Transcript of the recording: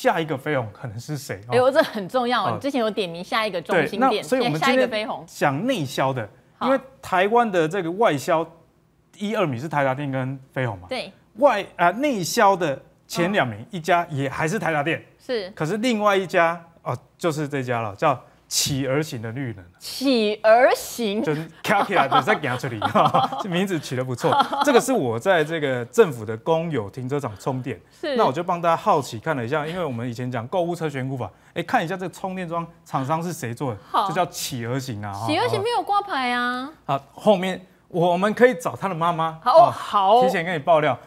下一个飞鸿可能是谁？哎呦，这很重要！之前有点名下一个中心点，所以我们今天讲内销的，因为台湾的这个外销一二名是台达电跟飞鸿嘛，对，外啊内销的前两名一家也还是台达电，是，可是另外一家哦，就是这家了，叫。企鹅型的绿能，企鹅型，就是 c a l 的在里，这名字起得不错。这个是我在这个政府的公有停车场充电，是，那我就帮大家好奇看了一下，因为我们以前讲购物车选股法，哎，看一下这个充电桩厂商是谁做的，这叫企鹅型啊，企鹅型没有挂牌啊，啊，后面我们可以找他的妈妈，哦，好，提前跟你爆料。